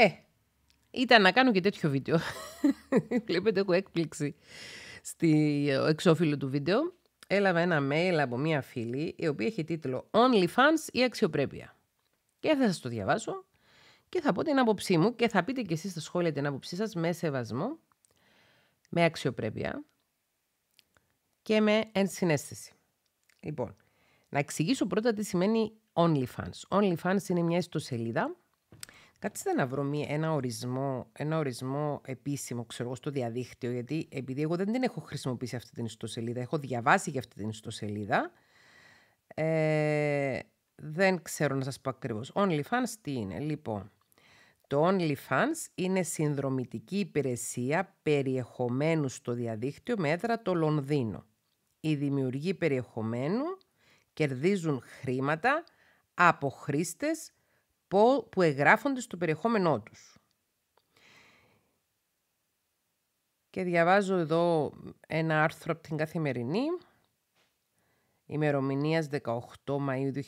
Ε, ήταν να κάνω και τέτοιο βίντεο. Βλέπετε, έχω έκπληξη στη ε, εξώφυλλο του βίντεο. Έλαβα ένα mail από μία φίλη, η οποία έχει τίτλο Only Fans ή αξιοπρέπεια. Και θα σας το διαβάσω και θα πω την άποψή μου και θα πείτε και εσείς στα σχόλια την άποψή σας με σεβασμό, με αξιοπρέπεια και με ενσυναίσθηση. Λοιπόν, να εξηγήσω πρώτα τι σημαίνει OnlyFans. OnlyFans είναι μια ιστοσελίδα Κάτσε να βρω μία, ένα, ορισμό, ένα ορισμό επίσημο ξέρω, στο διαδίκτυο, γιατί επειδή εγώ δεν την έχω χρησιμοποιήσει αυτή την ιστοσελίδα, έχω διαβάσει για αυτή την ιστοσελίδα, ε, δεν ξέρω να σας πω ακριβώς. OnlyFans τι είναι, λοιπόν. Το OnlyFans είναι συνδρομητική υπηρεσία περιεχομένου στο διαδίκτυο με έδρα το Λονδίνο. Οι δημιουργοί περιεχομένου κερδίζουν χρήματα από χρήστες που εγγράφονται στο περιεχόμενό τους. Και διαβάζω εδώ ένα άρθρο από την Καθημερινή, ημερομηνίας 18 Μαΐου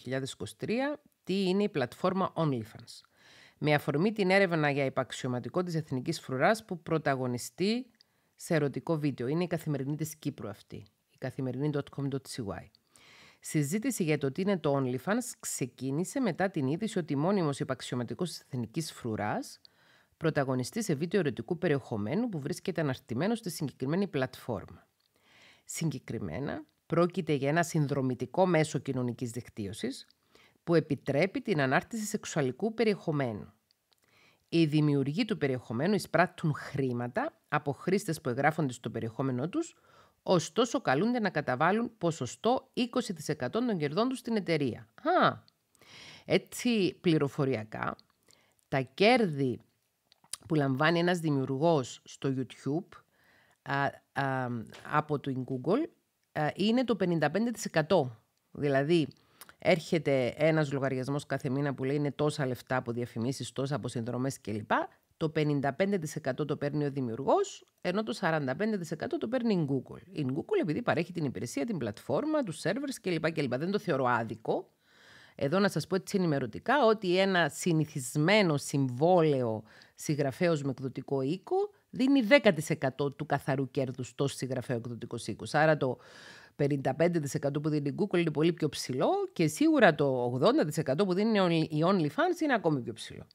2023, τι είναι η πλατφόρμα OnlyFans. Με αφορμή την έρευνα για υπαξιωματικό της Εθνικής Φρουράς που πρωταγωνιστεί σε ερωτικό βίντεο. Είναι η Καθημερινή της Κύπρου αυτή, η καθημερινή.com.cy. Συζήτηση για το τι είναι το OnlyFans ξεκίνησε μετά την είδηση ότι μόνιμος υπαξιωματικός της Εθνικής Φρουράς πρωταγωνιστής σε βίντεο ερωτικού περιεχομένου που βρίσκεται αναρτημένο στη συγκεκριμένη πλατφόρμα. Συγκεκριμένα, πρόκειται για ένα συνδρομητικό μέσο κοινωνικής δικτύωσης που επιτρέπει την ανάρτηση σεξουαλικού περιεχομένου. Οι δημιουργοί του περιεχομένου εισπράττουν χρήματα από χρήστες που εγγράφονται στο περιεχόμενό τους, Ωστόσο, καλούνται να καταβάλουν ποσοστό 20% των κερδών τους στην εταιρεία. Α, έτσι πληροφοριακά, τα κέρδη που λαμβάνει ένας δημιουργός στο YouTube α, από το Google είναι το 55%. Δηλαδή, έρχεται ένας λογαριασμός κάθε μήνα που λέει είναι τόσα λεφτά από διαφημίσεις, τόσα από συνδρομές κλπ το 55% το παίρνει ο δημιουργός, ενώ το 45% το παίρνει η Google. Η Google επειδή παρέχει την υπηρεσία, την πλατφόρμα, τους servers κλπ. Δεν το θεωρώ άδικο. Εδώ να σας πω έτσι ενημερωτικά ότι ένα συνηθισμένο συμβόλαιο συγγραφέα με εκδοτικό οίκο δίνει 10% του καθαρού κέρδους στο συγγραφέα εκδοτικό οίκο. Άρα το 55% που δίνει η Google είναι πολύ πιο ψηλό και σίγουρα το 80% που δίνει η OnlyFans είναι ακόμη πιο ψηλό.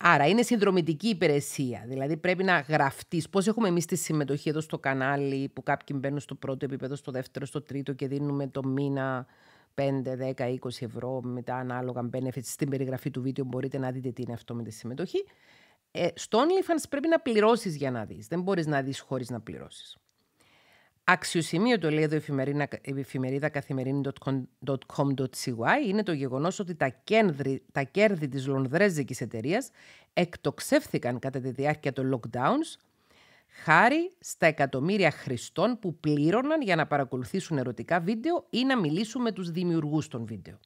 Άρα είναι συνδρομητική υπηρεσία, δηλαδή πρέπει να γραφτείς. Πώς έχουμε εμείς τη συμμετοχή εδώ στο κανάλι που κάποιοι μπαίνουν στο πρώτο επίπεδο, στο δεύτερο, στο τρίτο και δίνουμε το μήνα 5, 10, 20 ευρώ μετά ανάλογα benefits. Στην περιγραφή του βίντεο μπορείτε να δείτε τι είναι αυτό με τη συμμετοχή. Ε, στο OnlyFans πρέπει να πληρώσεις για να δεις. Δεν μπορείς να δεις χωρίς να πληρώσεις. Αξιοσημείωτο, λέει εδώ η εφημερίδα, καθημερινή.com.cy, είναι το γεγονός ότι τα, κέρδη, τα κέρδη της λονδρέζικης εταιρείας εκτοξεύθηκαν κατά τη διάρκεια των lockdowns, χάρη στα εκατομμύρια χρηστών που πλήρωναν για να παρακολουθήσουν ερωτικά βίντεο ή να μιλήσουν με τους δημιουργούς των βίντεο.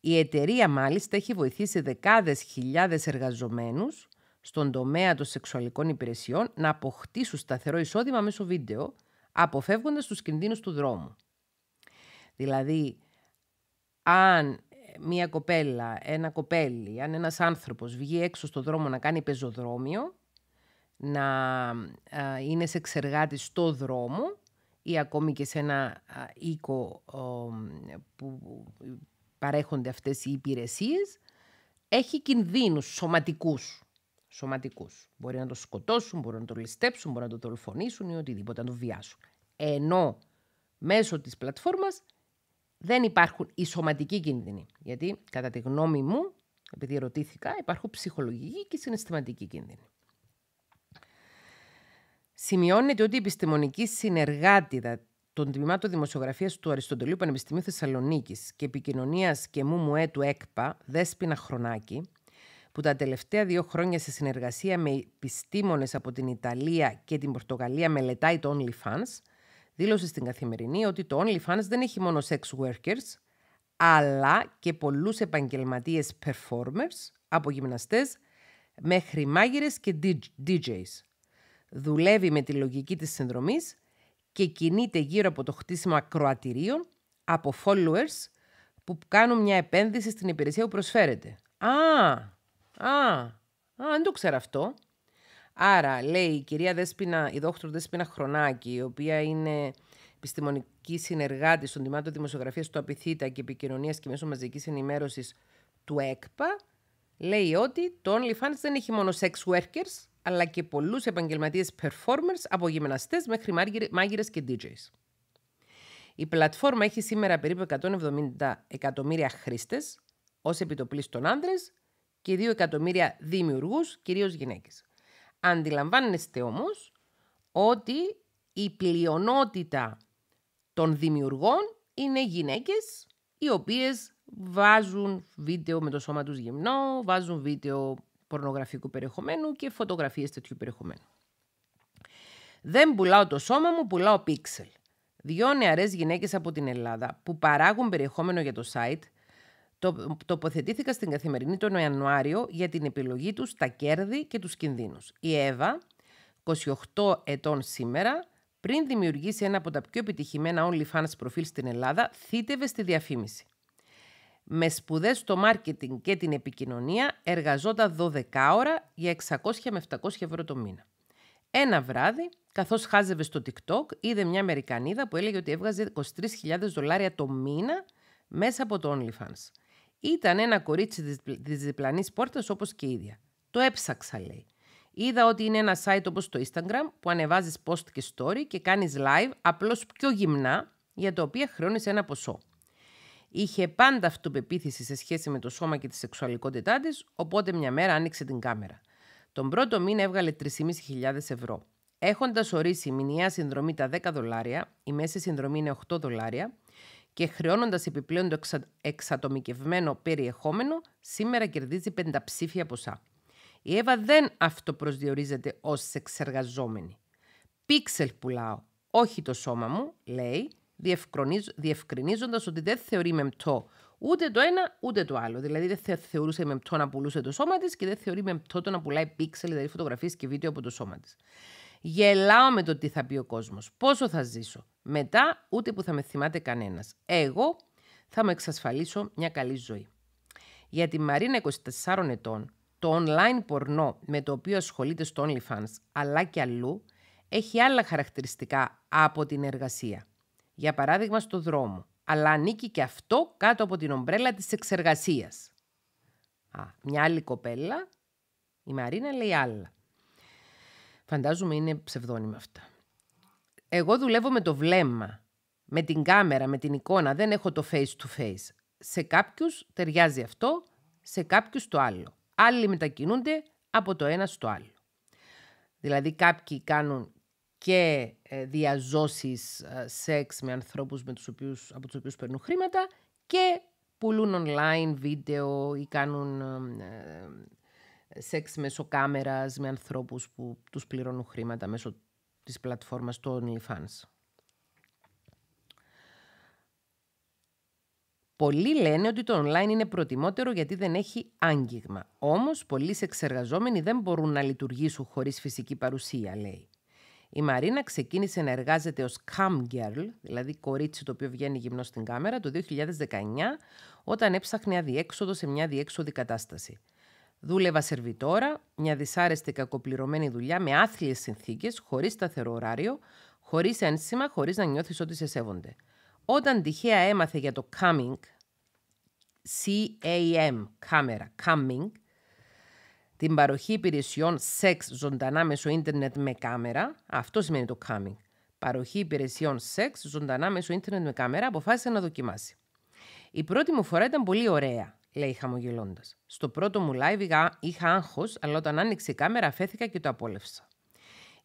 Η εταιρεία μάλιστα έχει βοηθήσει δεκάδες χιλιάδες εργαζομένους στον τομέα των σεξουαλικών υπηρεσιών να αποκτήσουν σταθερό εισόδημα μέσω βίντεο, αποφεύγοντας τους κινδύνους του δρόμου. Δηλαδή, αν ε, μία κοπέλα, ένα κοπέλι, αν ένας άνθρωπος βγει έξω στο δρόμο να κάνει πεζοδρόμιο, να ε, είναι σε εξεργάτη στο δρόμο ή ακόμη και σε ένα οίκο που παρέχονται αυτές οι υπηρεσίες, έχει κινδύνους σωματικούς σωματικούς. Μπορεί να το σκοτώσουν, μπορεί να το ληστέψουν, μπορεί να το δολοφονήσουν ή οτιδήποτε, να το βιάσουν. Ενώ μέσω της πλατφόρμας δεν υπάρχουν οι σωματικοί κίνδυνοι. Γιατί, κατά τη γνώμη μου, επειδή ερωτήθηκα, υπάρχουν ψυχολογικοί και συναισθηματικοί κίνδυνοι. Σημειώνεται ότι η επιστημονική συνεργάτηδα των τμήματων δημοσιογραφίας του Αριστοτελείου Πανεπιστημίου Θεσσαλονίκης και επικοινωνίας και μου μου έτου ΕΚΠΑ, Δέσπινα Χρονάκη, που τα τελευταία δύο χρόνια σε συνεργασία με επιστήμονες από την Ιταλία και την Πορτογαλία μελετάει το OnlyFans, δήλωσε στην καθημερινή ότι το OnlyFans δεν έχει μόνο sex workers, αλλά και πολλούς επαγγελματίες performers, από γυμναστές μέχρι μάγειρες και DJs. Δουλεύει με τη λογική της συνδρομής και κινείται γύρω από το χτίσιμο ακροατηρίων από followers που κάνουν μια επένδυση στην υπηρεσία που προσφέρεται. Α, Α, α, δεν το ξέρω αυτό. Άρα, λέει η κυρία Δέσποινα, η δόκτωρ Δέσποινα Χρονάκη, η οποία είναι επιστημονική συνεργάτη στον Τμήματο Δημοσιογραφίας του Απιθύτα και Επικοινωνίας και Μέσω Μαζικής Ενημέρωσης του ΕΚΠΑ, λέει ότι το OnlyFans δεν έχει μόνο sex workers, αλλά και πολλούς επαγγελματίες performers, από γυμναστέ μέχρι μάγειρε και DJs. Η πλατφόρμα έχει σήμερα περίπου 170 εκατομμύρια χρήστες, ως επιτοπλίστων άνδρες, και 2 εκατομμύρια δημιουργούς, κυρίως γυναίκες. Αντιλαμβάνεστε όμως ότι η πλειονότητα των δημιουργών είναι γυναίκες οι οποίες βάζουν βίντεο με το σώμα τους γυμνό, βάζουν βίντεο πορνογραφικού περιεχομένου και φωτογραφίες τέτοιου περιεχομένου. Δεν πουλάω το σώμα μου, πουλάω πίξελ. Δύο νεαρές γυναίκες από την Ελλάδα που παράγουν περιεχόμενο για το site το, τοποθετήθηκα στην καθημερινή τον Ιανουάριο για την επιλογή τους στα κέρδη και τους κινδύνους. Η Εύα, 28 ετών σήμερα, πριν δημιουργήσει ένα από τα πιο επιτυχημένα OnlyFans προφίλ στην Ελλάδα, θύτευε στη διαφήμιση. Με σπουδές στο μάρκετινγκ και την επικοινωνία, εργαζόταν 12 ώρα για 600 με 700 ευρώ το μήνα. Ένα βράδυ, καθώς χάζευε στο TikTok, είδε μια Αμερικανίδα που έλεγε ότι έβγαζε 23.000 δολάρια το μήνα μέσα από το OnlyFans. Ήταν ένα κορίτσι της διπλανής πόρτας όπως και η ίδια. Το έψαξα, λέει. Είδα ότι είναι ένα site όπως το Instagram που ανεβάζεις post και story και κάνεις live απλώς πιο γυμνά για τα οποία χρεώνεις ένα ποσό. Είχε πάντα αυτοπεποίθηση σε σχέση με το σώμα και τη σεξουαλικότητά της, οπότε μια μέρα άνοιξε την κάμερα. Τον πρώτο μήνα έβγαλε 3.500 ευρώ. Έχοντας ορίσει μηνιαία συνδρομή τα 10 δολάρια, η μέση συνδρομή είναι 8 δολάρια, και χρεώνοντας επιπλέον το εξα... εξατομικευμένο περιεχόμενο, σήμερα κερδίζει πενταψήφια ποσά. Η Εύα δεν αυτοπροσδιορίζεται ως εξεργαζόμενη. Πίξελ πουλάω, όχι το σώμα μου, λέει, διευκρινίζ... διευκρινίζοντας ότι δεν θεωρεί μεμπτό ούτε το ένα ούτε το άλλο. Δηλαδή δεν θεωρούσε μεμπτό να πουλούσε το σώμα της και δεν θεωρεί μεμπτό το να πουλάει πίξελ, δηλαδή φωτογραφίες και βίντεο από το σώμα της. Γελάω με το τι θα πει ο κόσμος. Πόσο θα ζήσω. Μετά ούτε που θα με θυμάται κανένας. Εγώ θα μου εξασφαλίσω μια καλή ζωή. Για τη Μαρίνα 24 ετών, το online πορνό με το οποίο ασχολείται στο OnlyFans αλλά και αλλού έχει άλλα χαρακτηριστικά από την εργασία. Για παράδειγμα στο δρόμο, αλλά ανήκει και αυτό κάτω από την ομπρέλα της εξεργασίας. Α, μια άλλη κοπέλα, η Μαρίνα λέει άλλα. Φαντάζομαι είναι ψευδόνιμα αυτά. Εγώ δουλεύω με το βλέμμα, με την κάμερα, με την εικόνα. Δεν έχω το face to face. Σε κάποιους ταιριάζει αυτό, σε κάποιους το άλλο. Άλλοι μετακινούνται από το ένα στο άλλο. Δηλαδή κάποιοι κάνουν και ε, διαζώσεις ε, σεξ με ανθρώπους με τους οποίους, από τους οποίους παίρνουν χρήματα και πουλούν online βίντεο ή κάνουν ε, σεξ μέσω κάμερας με ανθρώπους που τους πληρώνουν χρήματα μέσω της πλατφόρμας του OnlyFans. Πολλοί λένε ότι το online είναι προτιμότερο γιατί δεν έχει άγγιγμα. Όμως, πολλοί εξεργαζόμενοι δεν μπορούν να λειτουργήσουν χωρίς φυσική παρουσία, λέει. Η Μαρίνα ξεκίνησε να εργάζεται ως cam girl, δηλαδή κορίτσι το οποίο βγαίνει γυμνό στην κάμερα, το 2019, όταν έψαχνε αδιέξοδο σε μια διέξοδη κατάσταση. Δούλευα σερβιτόρα, μια δυσάρεστη κακοπληρωμένη δουλειά με άθλιες συνθήκες, χωρίς σταθερό ωράριο, χωρίς ένσημα, χωρίς να νιώθεις ότι σε σέβονται. Όταν τυχαία έμαθε για το coming, CAM, κάμερα, coming, την παροχή υπηρεσιών σεξ ζωντανά μέσω ίντερνετ με κάμερα, αυτό σημαίνει το coming. Παροχή υπηρεσιών σεξ ζωντανά μέσω ίντερνετ με κάμερα, αποφάσισε να δοκιμάσει. Η πρώτη μου φορά ήταν πολύ ωραία λέει χαμογελώντας. Στο πρώτο μου live είχα άγχος, αλλά όταν άνοιξε η κάμερα αφέθηκα και το απόλευσα.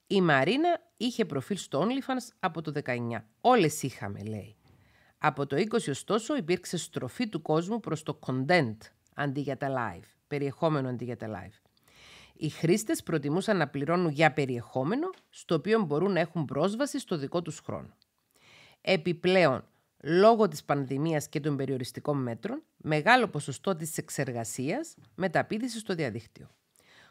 Η Μαρίνα είχε προφίλ στο OnlyFans από το 19. Όλες είχαμε, λέει. Από το 20 ωστόσο υπήρξε στροφή του κόσμου προς το content αντί για τα live, περιεχόμενο αντί για τα live. Οι χρήστες προτιμούσαν να πληρώνουν για περιεχόμενο, στο οποίο μπορούν να έχουν πρόσβαση στο δικό τους χρόνο. Επιπλέον, λόγω της πανδημίας και των περιοριστικών μέτρων, μεγάλο ποσοστό της εξεργασίας μεταπίδησε στο διαδίκτυο.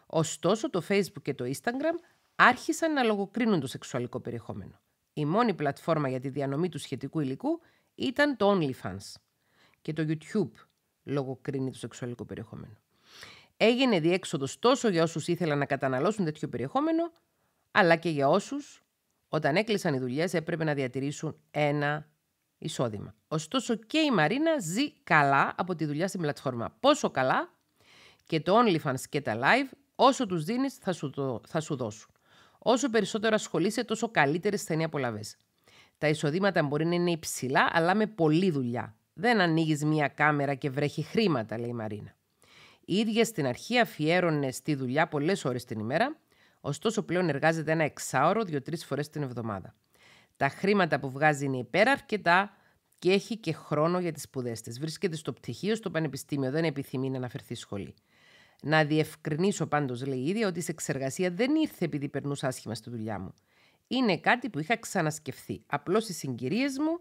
Ωστόσο, το Facebook και το Instagram άρχισαν να λογοκρίνουν το σεξουαλικό περιεχόμενο. Η μόνη πλατφόρμα για τη διανομή του σχετικού υλικού ήταν το OnlyFans. Και το YouTube λογοκρίνει το σεξουαλικό περιεχόμενο. Έγινε διέξοδος τόσο για όσους ήθελαν να καταναλώσουν τέτοιο περιεχόμενο, αλλά και για όσους, όταν έκλεισαν οι δουλειές, έπρεπε να διατηρήσουν ένα εισόδημα. Ωστόσο και η Μαρίνα ζει καλά από τη δουλειά στην πλατφόρμα. Πόσο καλά και το OnlyFans και τα live, όσο τους δίνεις θα σου, το, θα σου δώσουν. Όσο περισσότερο ασχολείσαι, τόσο καλύτερες θα είναι Τα εισοδήματα μπορεί να είναι υψηλά, αλλά με πολλή δουλειά. Δεν ανοίγεις μία κάμερα και βρέχει χρήματα, λέει η Μαρίνα. Η ίδια στην αρχή αφιέρωνε στη δουλειά πολλές ώρες την ημέρα, ωστόσο πλέον εργάζεται ένα εξάωρο δύο-τρει φορές την εβδομάδα. Τα χρήματα που βγάζει είναι αρκετά και έχει και χρόνο για τις σπουδές της. Βρίσκεται στο πτυχίο, στο πανεπιστήμιο, δεν επιθυμεί να αναφερθεί σχολή. Να διευκρινίσω πάντως, λέει η ίδια, ότι η εξεργασία δεν ήρθε επειδή περνούσα άσχημα στη δουλειά μου. Είναι κάτι που είχα ξανασκεφτεί. Απλώς οι συγκυρίες μου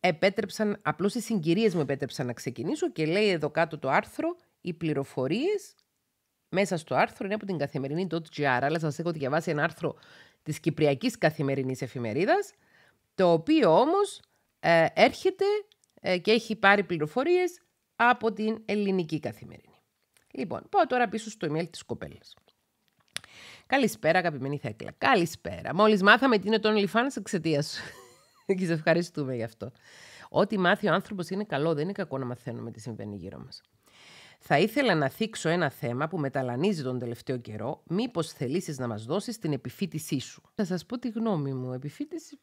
επέτρεψαν, απλώς οι συγκυρίες μου επέτρεψαν να ξεκινήσω και λέει εδώ κάτω το άρθρο, οι πληροφορίες μέσα στο άρθρο είναι από την καθημερινή.gr, αλλά σας έχω διαβάσει ένα άρθρο της Κυπριακής Καθημερινής Εφημερίδας, το οποίο όμως ε, έρχεται ε, και έχει πάρει πληροφορίες από την Ελληνική Καθημερινή. Λοιπόν, πάω τώρα πίσω στο email της κοπέλας. Καλησπέρα, αγαπημένη Θέκλα. Καλησπέρα. Μόλις μάθαμε τι είναι το OnlyFans εξαιτίας σου. και σε ευχαριστούμε γι' αυτό. Ό,τι μάθει ο άνθρωπος είναι καλό, δεν είναι κακό να μαθαίνουμε τι συμβαίνει γύρω μας. Θα ήθελα να θίξω ένα θέμα που μεταλανίζει τον τελευταίο καιρό. Μήπως θελήσεις να μας δώσεις την επιφύτησή σου. Θα σας πω τη γνώμη μου. Επιφύτηση.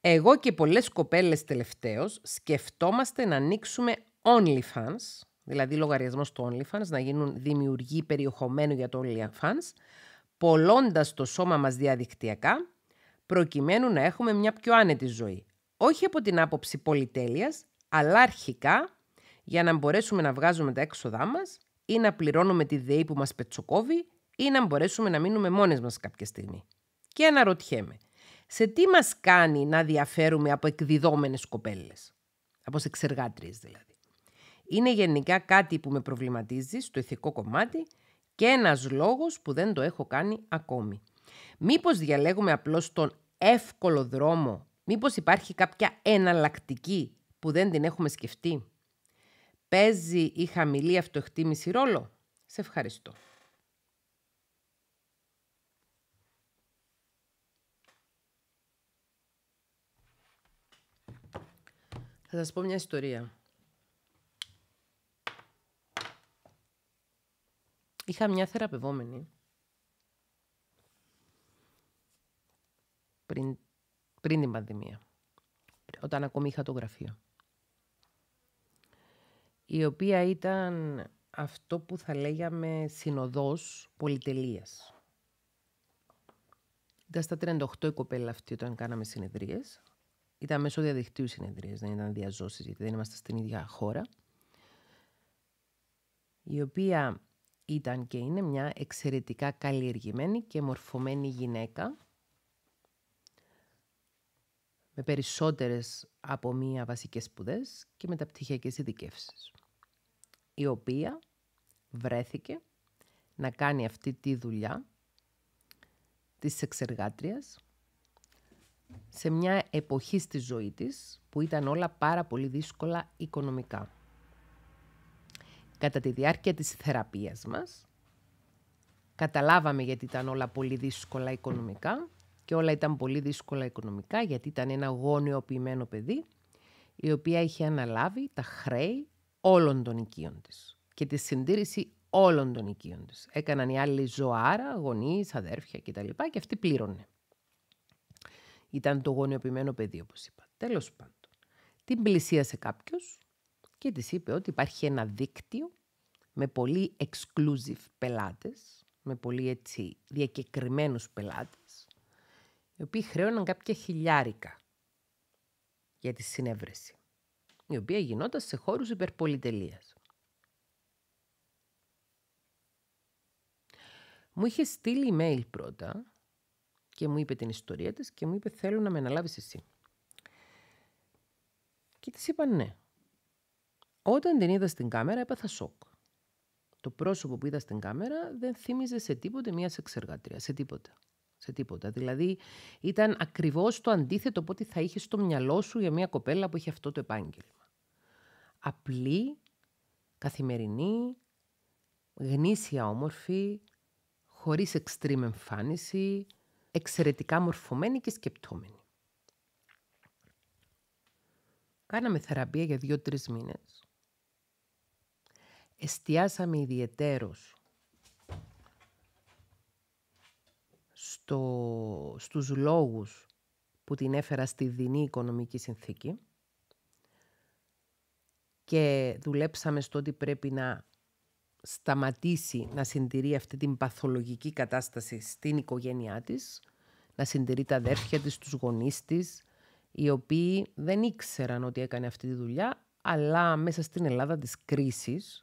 Εγώ και πολλές κοπέλες τελευταίως σκεφτόμαστε να ανοίξουμε OnlyFans, δηλαδή λογαριασμός του OnlyFans, να γίνουν δημιουργοί περιεχομένου για το OnlyFans, πολλώντας το σώμα μας διαδικτυακά, προκειμένου να έχουμε μια πιο άνετη ζωή. Όχι από την άποψη πολυτέλειας, αλλά αρχικά για να μπορέσουμε να βγάζουμε τα έξοδά μας ή να πληρώνουμε τη ΔΕΗ που μας πετσοκόβει ή να μπορέσουμε να μείνουμε μόνες μας κάποια στιγμή. Και αναρωτιέμαι, σε τι μας κάνει να διαφέρουμε από εκδιδόμενες κοπέλες, από σεξεργάτριε δηλαδή. Είναι γενικά κάτι που με προβληματίζει στο ηθικό κομμάτι και ένας λόγος που δεν το έχω κάνει ακόμη. Μήπως διαλέγουμε απλώς τον εύκολο δρόμο, μήπως υπάρχει κάποια εναλλακτική που δεν την έχουμε σκεφτεί. Παίζει η χαμηλή αυτοεκτίμηση ρόλο. Σε ευχαριστώ. Θα σας πω μια ιστορία. Είχα μια θεραπευόμενη πριν, πριν την πανδημία, όταν ακόμη είχα το γραφείο η οποία ήταν αυτό που θα λέγαμε συνοδός πολυτελείας. Ήταν στα 38 η κοπέλα αυτή όταν κάναμε συνεδρίες. Ήταν μέσω διαδικτύου συνεδρίες, δεν ήταν διαζώσεις γιατί δεν είμαστε στην ίδια χώρα. Η οποία ήταν και είναι μια εξαιρετικά καλλιεργημένη και μορφωμένη γυναίκα με περισσότερες από μία βασικές σπουδές και μεταπτυχιακές ειδικεύσεις, η οποία βρέθηκε να κάνει αυτή τη δουλειά της εξεργάτριας σε μια εποχή στη ζωή της που ήταν όλα πάρα πολύ δύσκολα οικονομικά. Κατά τη διάρκεια της θεραπείας μας, καταλάβαμε γιατί ήταν όλα πολύ δύσκολα οικονομικά και όλα ήταν πολύ δύσκολα οικονομικά γιατί ήταν ένα γόνιοποιημένο παιδί η οποία είχε αναλάβει τα χρέη όλων των οικείων της και τη συντήρηση όλων των οικείων της. Έκαναν οι άλλοι ζωάρα, γονείς, αδέρφια κτλ. και αυτή πλήρωνε. Ήταν το γονιοποιημένο παιδί όπως είπα. Τέλος πάντων, την πλησίασε κάποιος και της είπε ότι υπάρχει ένα δίκτυο με πολύ exclusive πελάτες, με πολύ έτσι διακεκριμένους πελάτες οι οποίοι χρέωναν κάποια χιλιάρικα για τη συνέβρεση, η οποία γινόταν σε χώρους υπερπολιτελείας. Μου είχε στείλει email πρώτα και μου είπε την ιστορία της και μου είπε θέλω να με αναλάβεις εσύ. Και της είπα ναι. Όταν την είδα στην κάμερα έπαθα σοκ. Το πρόσωπο που είδα στην κάμερα δεν θύμιζε σε τίποτε μία σεξεργατρία, σε τίποτα σε τίποτα. Δηλαδή ήταν ακριβώς το αντίθετο από ό,τι θα είχε στο μυαλό σου για μια κοπέλα που είχε αυτό το επάγγελμα. Απλή, καθημερινή, γνήσια όμορφη, χωρίς extreme εμφάνιση, εξαιρετικά μορφωμένη και σκεπτόμενη. Κάναμε θεραπεία για δύο-τρεις μήνες. Εστιάσαμε ιδιαιτέρως στο, στους λόγους που την έφερα στη δινή οικονομική συνθήκη και δουλέψαμε στο ότι πρέπει να σταματήσει να συντηρεί αυτή την παθολογική κατάσταση στην οικογένειά της, να συντηρεί τα αδέρφια της, τους γονείς της, οι οποίοι δεν ήξεραν ότι έκανε αυτή τη δουλειά, αλλά μέσα στην Ελλάδα της κρίσης,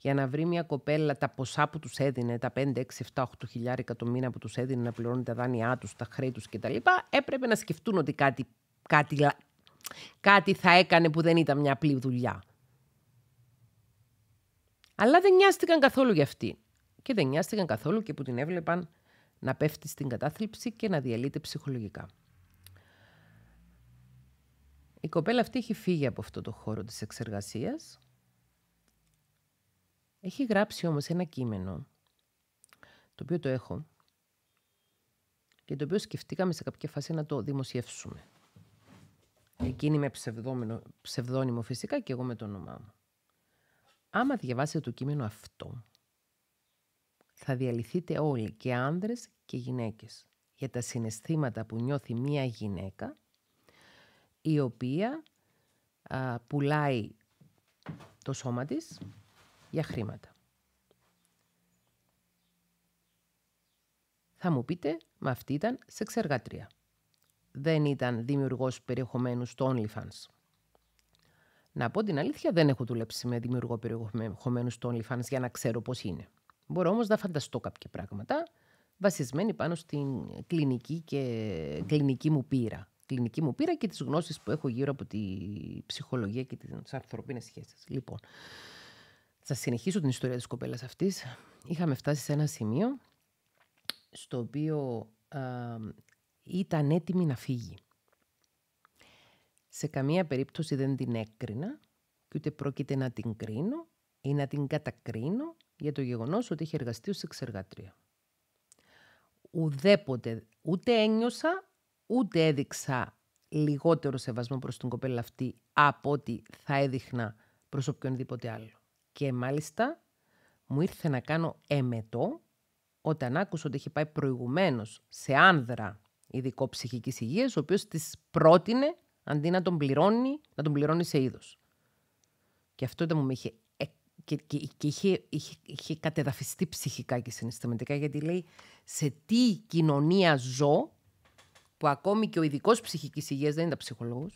για να βρει μια κοπέλα τα ποσά που τους έδινε, τα 5, 6, 7, 8 χιλιάρικα το μήνα που τους έδινε να πληρώνουν τα δάνειά τους, τα χρέη τους κτλ., έπρεπε να σκεφτούν ότι κάτι, κάτι, κάτι θα έκανε που δεν ήταν μια απλή δουλειά. Αλλά δεν νοιάστηκαν καθόλου για αυτή. Και δεν νοιάστηκαν καθόλου και που την έβλεπαν να πέφτει στην κατάθλιψη και να διαλύεται ψυχολογικά. Η κοπέλα αυτή έχει φύγει από αυτό το χώρο της εξεργασίας έχει γράψει όμως ένα κείμενο, το οποίο το έχω, και το οποίο σκεφτήκαμε σε κάποια φάση να το δημοσιεύσουμε. Εκείνη με ψευδόνυμο φυσικά και εγώ με το όνομά μου. Άμα διαβάσετε το κείμενο αυτό, θα διαλυθείτε όλοι, και άνδρες και γυναίκες, για τα συναισθήματα που νιώθει μία γυναίκα, η οποία πουλάει το σώμα της για χρήματα. Θα μου πείτε, μα αυτή ήταν σε εξεργατρία Δεν ήταν δημιουργός περιεχομένου στο OnlyFans. Να πω την αλήθεια, δεν έχω δουλέψει με δημιουργό περιεχομένου στο OnlyFans για να ξέρω πώς είναι. Μπορώ όμως να φανταστώ κάποια πράγματα βασισμένη πάνω στην κλινική, και... κλινική μου πείρα. Κλινική μου πείρα και τις γνώσεις που έχω γύρω από τη ψυχολογία και τις ανθρωπίνες σχέσεις. Λοιπόν, θα συνεχίσω την ιστορία της κοπέλας αυτής. Είχαμε φτάσει σε ένα σημείο στο οποίο ήταν έτοιμη να φύγει. Σε καμία περίπτωση δεν την έκρινα και ούτε πρόκειται να την κρίνω ή να την κατακρίνω για το γεγονός ότι είχε εργαστεί ως εξεργατρία. Ουδέποτε, ούτε ένιωσα, ούτε έδειξα λιγότερο σεβασμό προς την κοπέλα αυτή από ότι θα έδειχνα προς οποιονδήποτε άλλο. Και μάλιστα μου ήρθε να κάνω έμετο όταν άκουσα ότι είχε πάει προηγουμένως σε άνδρα ειδικό ψυχικής υγείας, ο οποίος της πρότεινε αντί να τον πληρώνει, να τον πληρώνει σε είδος. Και αυτό ήταν μου είχε. Ε, και, είχε, είχε, κατεδαφιστεί ψυχικά και συναισθηματικά, γιατί λέει σε τι κοινωνία ζω, που ακόμη και ο ειδικός ψυχικής υγείας δεν ήταν ψυχολόγο,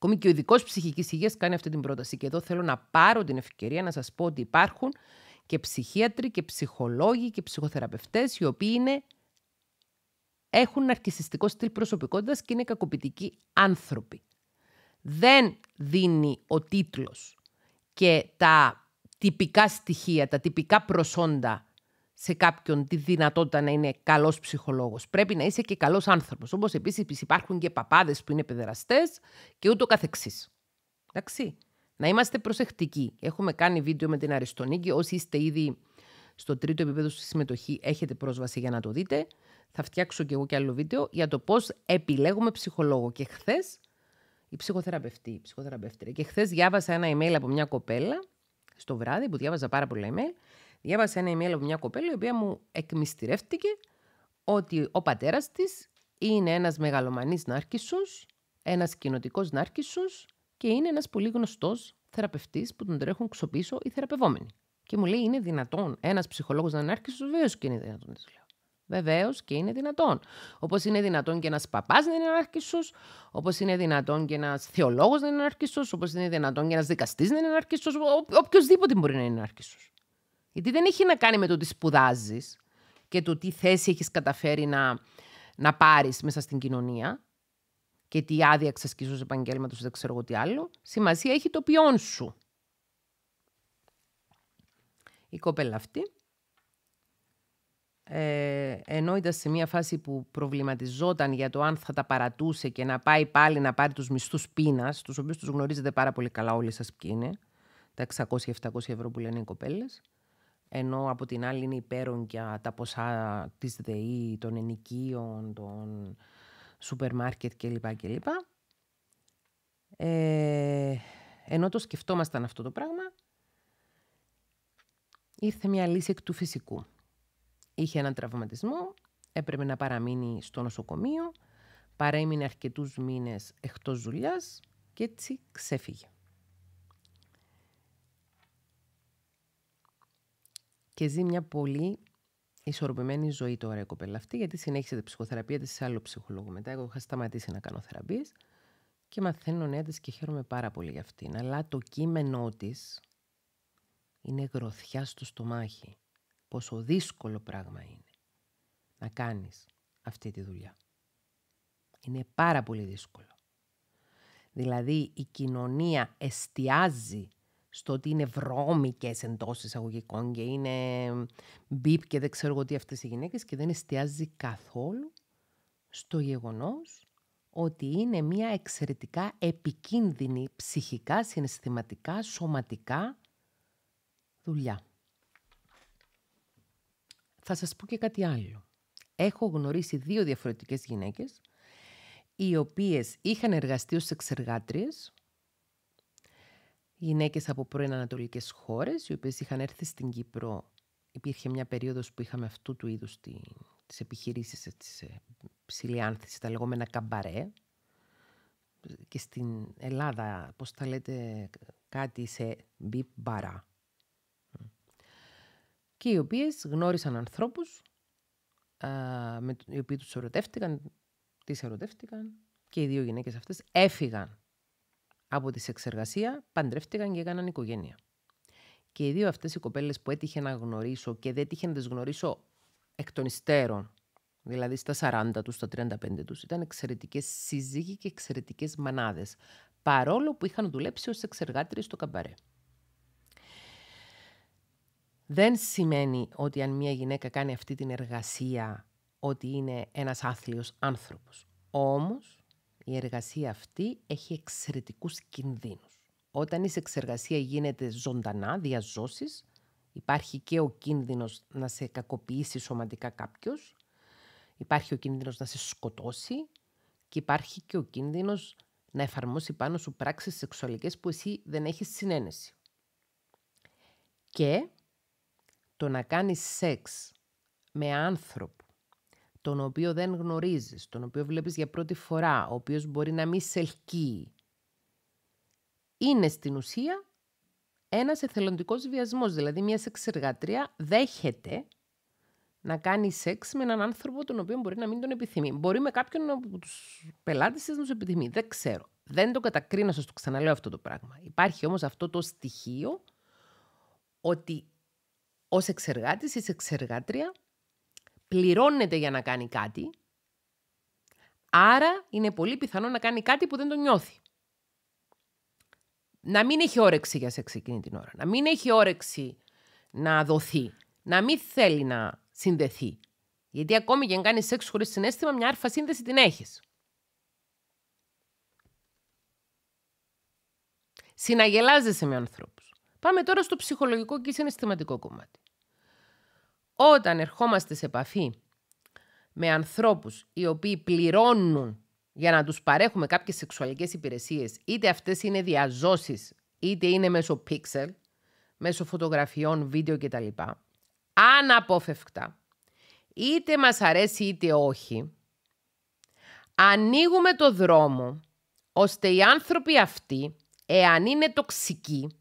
Ακόμη και ο ειδικός ψυχικής υγείας κάνει αυτή την πρόταση. Και εδώ θέλω να πάρω την ευκαιρία να σας πω ότι υπάρχουν και ψυχίατροι και ψυχολόγοι και ψυχοθεραπευτές οι οποίοι είναι, έχουν ναρκιστικό στυλ προσωπικότητας και είναι κακοποιητικοί άνθρωποι. Δεν δίνει ο τίτλος και τα τυπικά στοιχεία, τα τυπικά προσόντα σε κάποιον τη δυνατότητα να είναι καλός ψυχολόγος. Πρέπει να είσαι και καλός άνθρωπος. Όπως επίσης υπάρχουν και παπάδες που είναι παιδεραστές και ούτω καθεξής. Εντάξει. Να είμαστε προσεκτικοί. Έχουμε κάνει βίντεο με την Αριστονίκη. Όσοι είστε ήδη στο τρίτο επίπεδο στη συμμετοχή έχετε πρόσβαση για να το δείτε. Θα φτιάξω κι εγώ κι άλλο βίντεο για το πώς επιλέγουμε ψυχολόγο. Και χθες η ψυχοθεραπευτή, η ψυχοθεραπευτή. Και χθες διάβασα ένα email από μια κοπέλα στο βράδυ που διάβαζα πάρα πολλά email διάβασα ένα email από μια κοπέλα η οποία μου εκμυστηρεύτηκε ότι ο πατέρας της είναι ένας μεγαλομανής Νάρκησος, ένας κοινοτικός Νάρκησος και είναι ένας πολύ γνωστός θεραπευτής που τον τρέχουν ξοπίσω οι θεραπευόμενοι. Και μου λέει, είναι δυνατόν ένας ψυχολόγος να είναι νάρκισσος, βεβαίως και είναι δυνατόν, της λέω. Βεβαίως και είναι δυνατόν. Όπως είναι δυνατόν και ένας παπάς να είναι Νάρκησος, όπως είναι δυνατόν και ένας θεολόγος να είναι Νάρκησος, όπως είναι δυνατόν και ένας δικαστής να είναι ανάρχιστο, οποιοδήποτε μπορεί να είναι άρχισο. Γιατί δεν έχει να κάνει με το τι σπουδάζεις και το τι θέση έχεις καταφέρει να, να πάρεις μέσα στην κοινωνία και τι άδεια εξασκήσω επαγγέλματος ή δεν ξέρω εγώ τι άλλο. Σημασία έχει το ποιόν σου. Η κοπέλα αυτή, ε, ενώ ήταν σε μια φάση που προβληματιζόταν για το αν θα τα παρατούσε και να πάει πάλι να πάρει τους μισθούς πείνας, τους οποίους τους γνωρίζετε πάρα πολύ καλά όλοι σας ποιοι είναι, τα 600-700 ευρώ που λένε οι κοπέλες, ενώ από την άλλη είναι υπέρογκια τα ποσά της ΔΕΗ, των ενοικίων, των σούπερ μάρκετ κλπ. κλπ. Ε, ενώ το σκεφτόμασταν αυτό το πράγμα, ήρθε μια λύση εκ του φυσικού. Είχε έναν τραυματισμό, έπρεπε να παραμείνει στο νοσοκομείο, παρέμεινε αρκετούς μήνες εκτός δουλειάς και έτσι ξέφυγε. και ζει μια πολύ ισορροπημένη ζωή τώρα η κοπέλα αυτή, γιατί συνέχισε τη ψυχοθεραπεία της σε άλλο ψυχολόγο μετά. Εγώ είχα σταματήσει να κάνω θεραπείες και μαθαίνω νέα της και χαίρομαι πάρα πολύ για αυτήν. Αλλά το κείμενό της είναι γροθιά στο στομάχι. Πόσο δύσκολο πράγμα είναι να κάνεις αυτή τη δουλειά. Είναι πάρα πολύ δύσκολο. Δηλαδή η κοινωνία εστιάζει στο ότι είναι βρώμικες εντός εισαγωγικών και είναι μπίπ και δεν ξέρω τι αυτές οι γυναίκες και δεν εστιάζει καθόλου στο γεγονός ότι είναι μια εξαιρετικά επικίνδυνη ψυχικά, συναισθηματικά, σωματικά δουλειά. Θα σας πω και κάτι άλλο. Έχω γνωρίσει δύο διαφορετικές γυναίκες οι οποίες είχαν εργαστεί ως εξεργάτριες γυναίκες από πρώην ανατολικές χώρες, οι οποίες είχαν έρθει στην Κύπρο. Υπήρχε μια περίοδος που είχαμε αυτού του είδους τη, τις επιχειρήσεις ε, της ε, ψηλιάνθησης, τα λεγόμενα καμπαρέ. Και στην Ελλάδα, πώς τα λέτε, κάτι σε μπιμπαρά. Και οι οποίες γνώρισαν ανθρώπους, οι οποίοι τους ερωτεύτηκαν, τις ερωτεύτηκαν και οι δύο γυναίκες αυτές έφυγαν από τη σεξεργασία παντρεύτηκαν και έκαναν οικογένεια. Και οι δύο αυτές οι κοπέλες που έτυχε να γνωρίσω και δεν έτυχε να τις γνωρίσω εκ των υστέρων, δηλαδή στα 40 τους, στα 35 τους, ήταν εξαιρετικές σύζυγοι και εξαιρετικές μανάδες, παρόλο που είχαν δουλέψει ως εξεργάτριες στο καμπαρέ. Δεν σημαίνει ότι αν μια γυναίκα κάνει αυτή την εργασία ότι είναι ένας άθλιος άνθρωπος. Όμως, η εργασία αυτή έχει εξαιρετικούς κινδύνους. Όταν η σεξεργασία γίνεται ζωντανά, διαζώσεις, υπάρχει και ο κίνδυνος να σε κακοποιήσει σωματικά κάποιος, υπάρχει ο κίνδυνος να σε σκοτώσει και υπάρχει και ο κίνδυνος να εφαρμόσει πάνω σου πράξεις σεξουαλικές που εσύ δεν έχεις συνένεση. Και το να κάνεις σεξ με άνθρωπο τον οποίο δεν γνωρίζεις, τον οποίο βλέπεις για πρώτη φορά, ο οποίος μπορεί να μην σε ελκύει, είναι στην ουσία ένας εθελοντικός βιασμός. Δηλαδή, μια σεξεργατρία δέχεται να κάνει σεξ με έναν άνθρωπο τον οποίο μπορεί να μην τον επιθυμεί. Μπορεί με κάποιον από τους πελάτες να τους επιθυμεί. Δεν ξέρω. Δεν το κατακρίνω, σας το ξαναλέω αυτό το πράγμα. Υπάρχει όμως αυτό το στοιχείο ότι ως εξεργάτης ή εξεργάτρια πληρώνεται για να κάνει κάτι, άρα είναι πολύ πιθανό να κάνει κάτι που δεν το νιώθει. Να μην έχει όρεξη για σεξ εκείνη την ώρα. Να μην έχει όρεξη να δοθεί. Να μην θέλει να συνδεθεί. Γιατί ακόμη και αν κάνεις σεξ χωρίς συνέστημα, μια άρφα σύνδεση την έχεις. Συναγελάζεσαι με ανθρώπους. Πάμε τώρα στο ψυχολογικό και συναισθηματικό κομμάτι. Όταν ερχόμαστε σε επαφή με ανθρώπους οι οποίοι πληρώνουν για να τους παρέχουμε κάποιες σεξουαλικές υπηρεσίες, είτε αυτές είναι διαζώσεις, είτε είναι μέσω pixel, μέσω φωτογραφιών, βίντεο κτλ. Αναπόφευκτα, είτε μας αρέσει είτε όχι, ανοίγουμε το δρόμο ώστε οι άνθρωποι αυτοί, εάν είναι τοξικοί,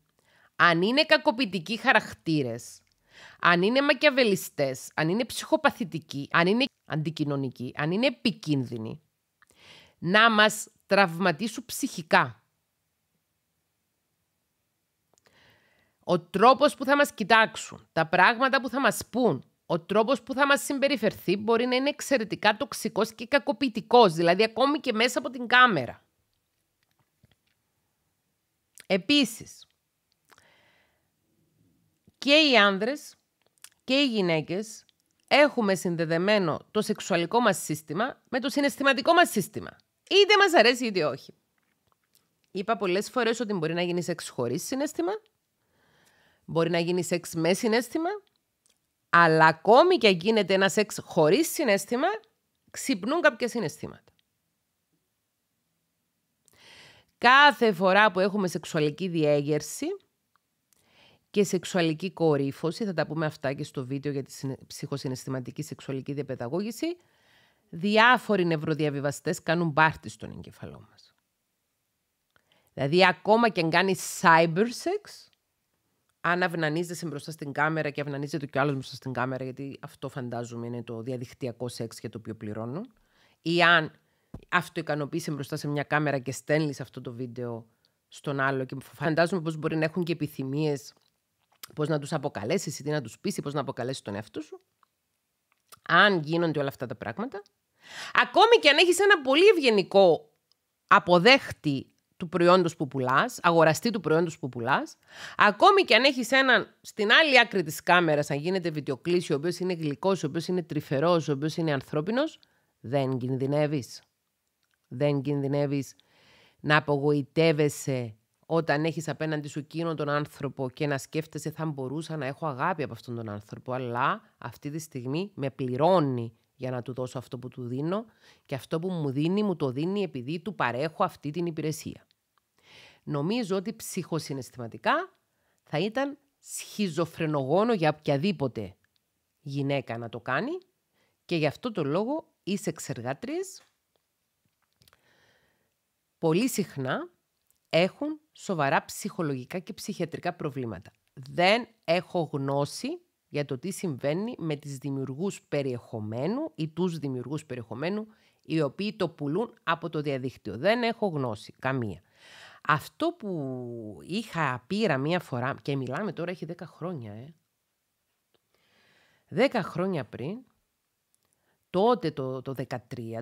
αν είναι κακοποιητικοί χαρακτήρες, αν είναι μακιαβελιστές, αν είναι ψυχοπαθητικοί, αν είναι αντικοινωνικοί, αν είναι επικίνδυνοι, να μας τραυματίσουν ψυχικά. Ο τρόπος που θα μας κοιτάξουν, τα πράγματα που θα μας πούν, ο τρόπος που θα μας συμπεριφερθεί μπορεί να είναι εξαιρετικά τοξικός και κακοποιητικός, δηλαδή ακόμη και μέσα από την κάμερα. Επίσης, και οι άνδρες και οι γυναίκες έχουμε συνδεδεμένο το σεξουαλικό μας σύστημα με το συναισθηματικό μας σύστημα. Είτε μας αρέσει είτε όχι. Είπα πολλές φορές ότι μπορεί να γίνει σεξ χωρίς συνέστημα, μπορεί να γίνει σεξ με συνέστημα, αλλά ακόμη και γίνεται ένα σεξ χωρίς συνέστημα, ξυπνούν κάποια συναισθήματα. Κάθε φορά που έχουμε σεξουαλική διέγερση, και σεξουαλική κορύφωση, θα τα πούμε αυτά και στο βίντεο για τη ψυχοσυναισθηματική σεξουαλική διαπαιδαγώγηση, διάφοροι νευροδιαβιβαστές κάνουν πάρτι στον εγκεφαλό μας. Δηλαδή, ακόμα και αν κάνει cybersex, sex, αν αυνανίζεσαι μπροστά στην κάμερα και αυνανίζεται και ο άλλος μπροστά στην κάμερα, γιατί αυτό φαντάζομαι είναι το διαδικτυακό σεξ για το οποίο πληρώνω, ή αν αυτοικανοποιείσαι μπροστά σε μια κάμερα και στέλνεις αυτό το βίντεο στον άλλο και φαντάζομαι πως μπορεί να έχουν και επιθυμίες πώς να τους αποκαλέσεις ή τι να τους πεις πώς να αποκαλέσεις τον εαυτό σου. Αν γίνονται όλα αυτά τα πράγματα. Ακόμη και αν έχεις ένα πολύ ευγενικό αποδέχτη του προϊόντος που πουλάς, αγοραστή του προϊόντος που πουλάς, ακόμη και αν έχεις έναν στην άλλη άκρη της κάμερας, αν γίνεται βιντεοκλήση, ο οποίος είναι γλυκός, ο οποίος είναι τρυφερός, ο οποίος είναι ανθρώπινος, δεν κινδυνεύεις. Δεν κινδυνεύεις να απογοητεύεσαι όταν έχεις απέναντι σου εκείνον τον άνθρωπο και να σκέφτεσαι θα μπορούσα να έχω αγάπη από αυτόν τον άνθρωπο, αλλά αυτή τη στιγμή με πληρώνει για να του δώσω αυτό που του δίνω και αυτό που μου δίνει μου το δίνει επειδή του παρέχω αυτή την υπηρεσία. Νομίζω ότι ψυχοσυναισθηματικά θα ήταν σχιζοφρενογόνο για οποιαδήποτε γυναίκα να το κάνει και γι' αυτό το λόγο είσαι εξεργάτρης πολύ συχνά έχουν σοβαρά ψυχολογικά και ψυχιατρικά προβλήματα. Δεν έχω γνώση για το τι συμβαίνει με τις δημιουργούς περιεχομένου ή τους δημιουργούς περιεχομένου οι οποίοι το πουλούν από το διαδίκτυο. Δεν έχω γνώση, καμία. Αυτό που είχα πήρα μία φορά, και μιλάμε τώρα έχει 10 χρόνια, ε. 10 χρόνια πριν, τότε το, το 2013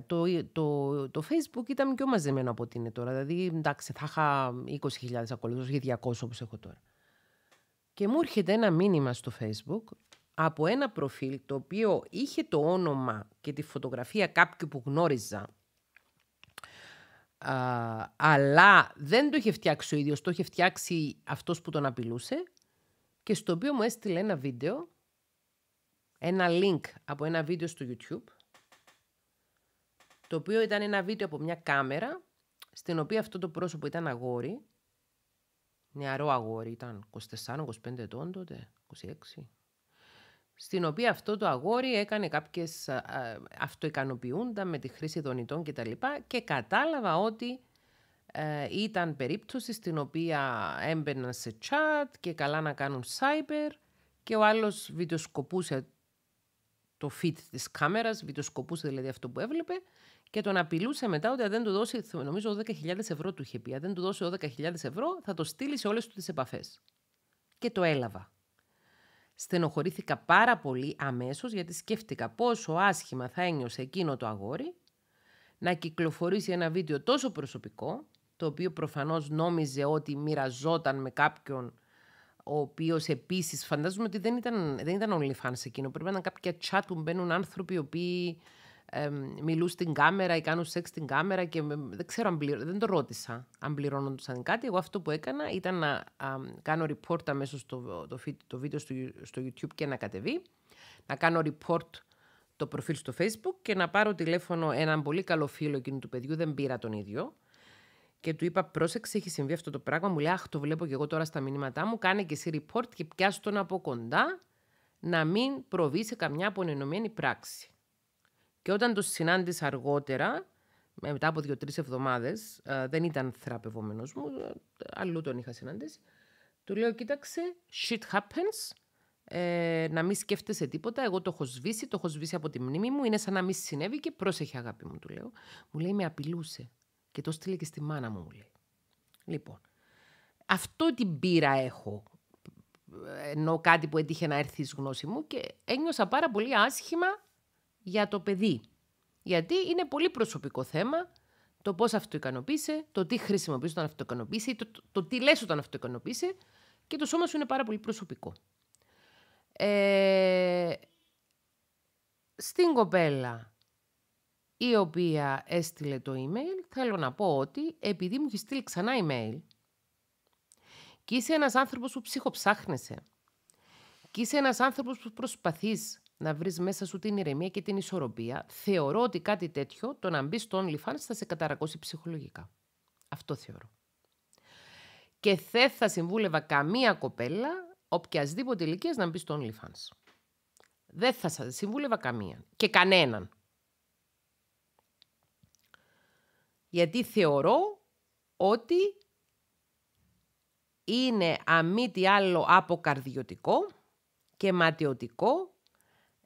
το, ε, το, το Facebook ήταν πιο μαζεμένο από ό,τι είναι τώρα. Δηλαδή, εντάξει, θα είχα 20.000 ακολουθούς ή 200 όπως έχω τώρα. Και μου έρχεται ένα μήνυμα στο Facebook από ένα προφίλ το οποίο είχε το όνομα και τη φωτογραφία κάποιου που γνώριζα αλλά δεν το είχε φτιάξει ο ίδιος, το είχε φτιάξει αυτός που τον απειλούσε και στο οποίο μου έστειλε ένα βίντεο ένα link από ένα βίντεο στο YouTube, το οποίο ήταν ένα βίντεο από μια κάμερα, στην οποία αυτό το πρόσωπο ήταν αγόρι, νεαρό αγόρι, ήταν 24-25 ετών τότε, 26, στην οποία αυτό το αγόρι έκανε κάποιες αυτοικανοποιούντα με τη χρήση δονητών κτλ. Και κατάλαβα ότι ε, ήταν περίπτωση στην οποία έμπαιναν σε chat και καλά να κάνουν cyber και ο άλλος βιντεοσκοπούσε το fit της κάμερας, βιτοσκοπούσε δηλαδή αυτό που έβλεπε και τον απειλούσε μετά ότι αν δεν του δώσει, νομίζω 12.000 ευρώ του είχε πει, αν δεν του δώσει 12.000 ευρώ θα το στείλει σε όλες τι τις επαφές. Και το έλαβα. Στενοχωρήθηκα πάρα πολύ αμέσως γιατί σκέφτηκα πόσο άσχημα θα ένιωσε εκείνο το αγόρι να κυκλοφορήσει ένα βίντεο τόσο προσωπικό, το οποίο προφανώς νόμιζε ότι μοιραζόταν με κάποιον ο οποίος επίσης φαντάζομαι ότι δεν ήταν, δεν ήταν OnlyFans εκείνο. Πρέπει να ήταν κάποια chat που μπαίνουν άνθρωποι οι οποίοι μιλούν στην κάμερα ή κάνουν σεξ στην κάμερα και δεν ξέρω αν πληρω... δεν το ρώτησα αν πληρώνονταν κάτι. Εγώ αυτό που έκανα ήταν να κάνω report αμέσως στο, το, το, βίντεο στο, στο, YouTube και να κατεβεί, να κάνω report το προφίλ στο Facebook και να πάρω τηλέφωνο έναν πολύ καλό φίλο εκείνου του παιδιού, δεν πήρα τον ίδιο, και του είπα: Πρόσεξε, έχει συμβεί αυτό το πράγμα. Μου λέει: Αχ, το βλέπω και εγώ τώρα στα μηνύματά μου. Κάνε και εσύ report και πιάσου τον από κοντά να μην προβεί σε καμιά απονενωμένη πράξη. Και όταν το συνάντησα αργότερα, μετά από δύο-τρει εβδομάδες, ε, δεν ήταν θεραπευόμενος μου, ε, αλλού τον είχα συναντήσει. Του λέω: Κοίταξε, shit happens. Ε, να μην σκέφτεσαι τίποτα. Εγώ το έχω σβήσει, το έχω σβήσει από τη μνήμη μου. Είναι σαν να μην συνέβη και πρόσεχε, αγάπη μου, του λέω. Μου λέει: Με απειλούσε. Και το στείλε και στη μάνα μου, μου λέει. Λοιπόν, αυτό την πείρα έχω ενώ κάτι που έτυχε να έρθει στη γνώση μου και ένιωσα πάρα πολύ άσχημα για το παιδί. Γιατί είναι πολύ προσωπικό θέμα το πώς αυτοικανοποίησε, το τι χρησιμοποιείς όταν αυτοικανοποίησε, το, το, το τι λες όταν αυτοικανοποίησε και το σώμα σου είναι πάρα πολύ προσωπικό. Ε, στην κοπέλα η οποία έστειλε το email, θέλω να πω ότι επειδή μου έχει στείλει ξανά email και είσαι ένας άνθρωπος που ψυχοψάχνεσαι και είσαι ένας άνθρωπος που προσπαθείς να βρεις μέσα σου την ηρεμία και την ισορροπία, θεωρώ ότι κάτι τέτοιο, το να μπεις στο OnlyFans θα σε καταρακώσει ψυχολογικά. Αυτό θεωρώ. Και δεν θα συμβούλευα καμία κοπέλα οποιασδήποτε ηλικίας να μπει στο OnlyFans. Δεν θα συμβούλευα καμία. Και κανέναν. γιατί θεωρώ ότι είναι αμή τι άλλο αποκαρδιωτικό και ματιωτικό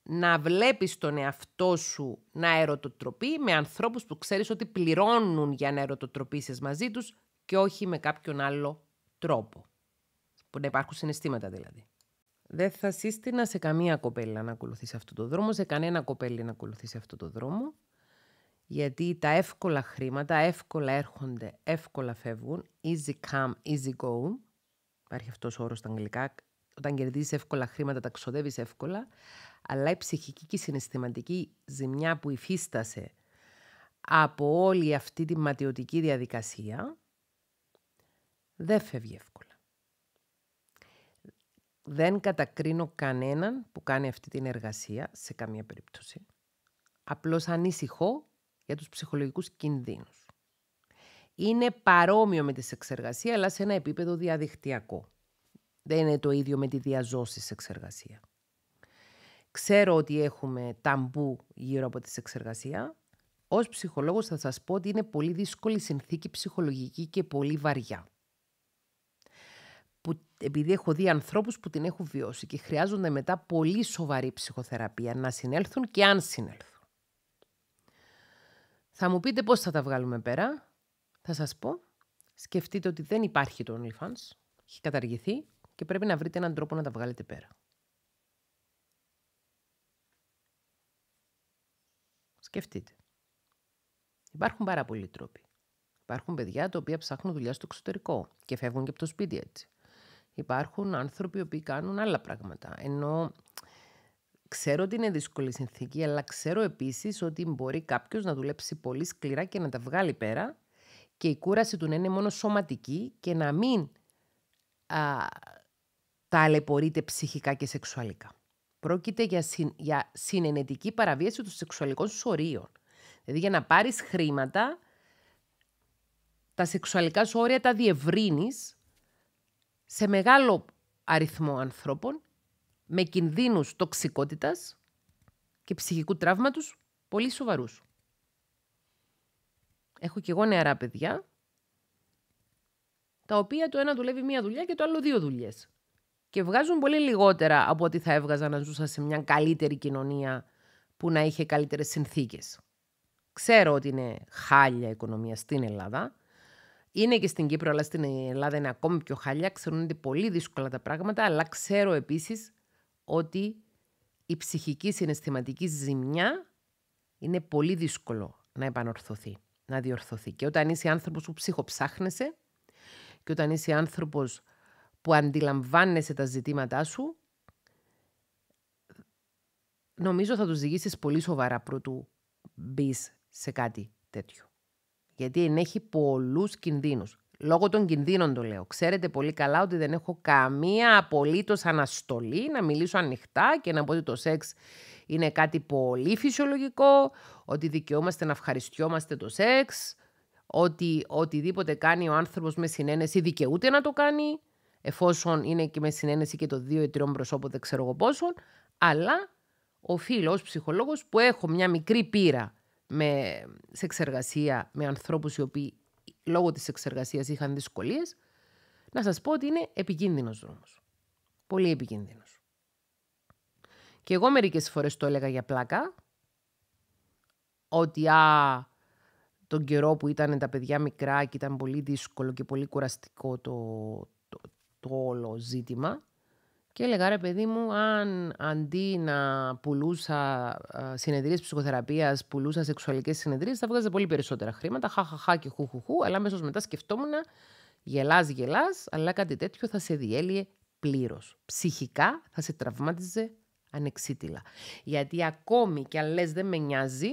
να βλέπεις τον εαυτό σου να ερωτοτροπεί με ανθρώπους που ξέρεις ότι πληρώνουν για να ερωτοτροπήσεις μαζί τους και όχι με κάποιον άλλο τρόπο. Που να υπάρχουν συναισθήματα δηλαδή. Δεν θα σύστηνα σε καμία κοπέλα να ακολουθήσει αυτό το δρόμο, σε κανένα κοπέλι να ακολουθήσει αυτό το δρόμο γιατί τα εύκολα χρήματα εύκολα έρχονται, εύκολα φεύγουν, easy come, easy go. Υπάρχει αυτός ο όρος στα αγγλικά. Όταν κερδίζεις εύκολα χρήματα τα ξοδεύεις εύκολα, αλλά η ψυχική και η συναισθηματική ζημιά που υφίστασε από όλη αυτή τη ματιωτική διαδικασία δεν φεύγει εύκολα. Δεν κατακρίνω κανέναν που κάνει αυτή την εργασία σε καμία περίπτωση. Απλώς ανησυχώ για τους ψυχολογικούς κινδύνους. Είναι παρόμοιο με τη σεξεργασία, αλλά σε ένα επίπεδο διαδικτυακό. Δεν είναι το ίδιο με τη διαζώση σεξεργασία. Ξέρω ότι έχουμε ταμπού γύρω από τη σεξεργασία. Ως ψυχολόγος θα σας πω ότι είναι πολύ δύσκολη συνθήκη ψυχολογική και πολύ βαριά. Που, επειδή έχω δει ανθρώπους που την έχουν βιώσει και χρειάζονται μετά πολύ σοβαρή ψυχοθεραπεία να συνέλθουν και αν συνέλθουν. Θα μου πείτε πώς θα τα βγάλουμε πέρα. Θα σας πω. Σκεφτείτε ότι δεν υπάρχει το OnlyFans. Έχει καταργηθεί και πρέπει να βρείτε έναν τρόπο να τα βγάλετε πέρα. Σκεφτείτε. Υπάρχουν πάρα πολλοί τρόποι. Υπάρχουν παιδιά τα οποία ψάχνουν δουλειά στο εξωτερικό και φεύγουν και από το σπίτι έτσι. Υπάρχουν άνθρωποι που κάνουν άλλα πράγματα. Ενώ Ξέρω ότι είναι δύσκολη συνθήκη, αλλά ξέρω επίσης ότι μπορεί κάποιος να δουλέψει πολύ σκληρά και να τα βγάλει πέρα και η κούραση του να είναι μόνο σωματική και να μην α, ταλαιπωρείται ψυχικά και σεξουαλικά. Πρόκειται για, για συνενετική παραβίαση των σεξουαλικών σου Δηλαδή για να πάρεις χρήματα, τα σεξουαλικά σου όρια τα διευρύνεις σε μεγάλο αριθμό ανθρώπων με κινδύνους τοξικότητας και ψυχικού τραύματος πολύ σοβαρούς. Έχω και εγώ νεαρά παιδιά, τα οποία το ένα δουλεύει μία δουλειά και το άλλο δύο δουλειές. Και βγάζουν πολύ λιγότερα από ό,τι θα έβγαζα να ζούσα σε μια καλύτερη κοινωνία που να είχε καλύτερες συνθήκες. Ξέρω ότι είναι χάλια οικονομία στην Ελλάδα. Είναι και στην Κύπρο, αλλά στην Ελλάδα είναι ακόμη πιο χάλια. Ξέρουν ότι πολύ δύσκολα τα πράγματα, αλλά ξέρω επίσης ότι η ψυχική συναισθηματική ζημιά είναι πολύ δύσκολο να επανορθωθεί, να διορθωθεί. Και όταν είσαι άνθρωπος που ψυχοψάχνεσαι και όταν είσαι άνθρωπος που αντιλαμβάνεσαι τα ζητήματά σου, νομίζω θα τους διηγήσεις πολύ σοβαρά πρώτου μπεις σε κάτι τέτοιο. Γιατί ενέχει πολλούς κινδύνους. Λόγω των κινδύνων το λέω. Ξέρετε πολύ καλά ότι δεν έχω καμία απολύτως αναστολή να μιλήσω ανοιχτά και να πω ότι το σεξ είναι κάτι πολύ φυσιολογικό, ότι δικαιούμαστε να ευχαριστιόμαστε το σεξ, ότι οτιδήποτε κάνει ο άνθρωπος με συνένεση δικαιούται να το κάνει, εφόσον είναι και με συνένεση και το δύο ή τριών προσώπων δεν ξέρω εγώ αλλά οφείλω ως ψυχολόγος που έχω μια μικρή πείρα με σεξεργασία με ανθρώπους οι οποίοι λόγω της εξεργασίας είχαν δυσκολίες, να σας πω ότι είναι επικίνδυνος δρόμος. Πολύ επικίνδυνος. Και εγώ μερικές φορές το έλεγα για πλάκα, ότι α, τον καιρό που ήταν τα παιδιά μικρά και ήταν πολύ δύσκολο και πολύ κουραστικό το, το, το όλο ζήτημα, και έλεγα ρε παιδί μου, αν αντί να πουλούσα ε, συνεδρίες ψυχοθεραπείας, πουλούσα σεξουαλικές συνεδρίες, θα βγάζα πολύ περισσότερα χρήματα. Χαχαχά και χουχουχού. Αλλά αμέσως μετά σκεφτόμουν, γελάς γελάς, αλλά κάτι τέτοιο θα σε διέλυε πλήρως. Ψυχικά θα σε τραυμάτιζε ανεξίτηλα. Γιατί ακόμη και αν λες δεν με νοιάζει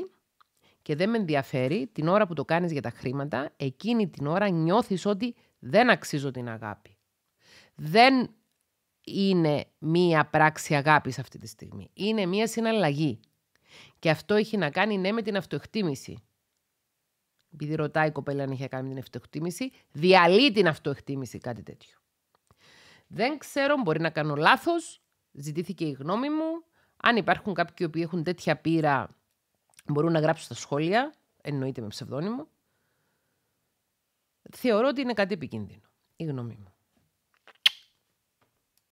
και δεν με ενδιαφέρει, την ώρα που το κάνεις για τα χρήματα, εκείνη την ώρα νιώθεις ότι δεν αξίζω την αγάπη. Δεν είναι μία πράξη αγάπης αυτή τη στιγμή. Είναι μία συναλλαγή. Και αυτό έχει να κάνει ναι με την αυτοεκτίμηση. Επειδή ρωτάει η κοπέλα αν έχει κάνει την αυτοεκτίμηση, διαλύει την αυτοεκτίμηση κάτι τέτοιο. Δεν ξέρω, μπορεί να κάνω λάθος, Ζητήθηκε η γνώμη μου. Αν υπάρχουν κάποιοι που έχουν τέτοια πείρα, μπορούν να γράψουν στα σχόλια. Εννοείται με ψευδόνυμο. Θεωρώ ότι είναι κάτι επικίνδυνο. Η γνώμη μου.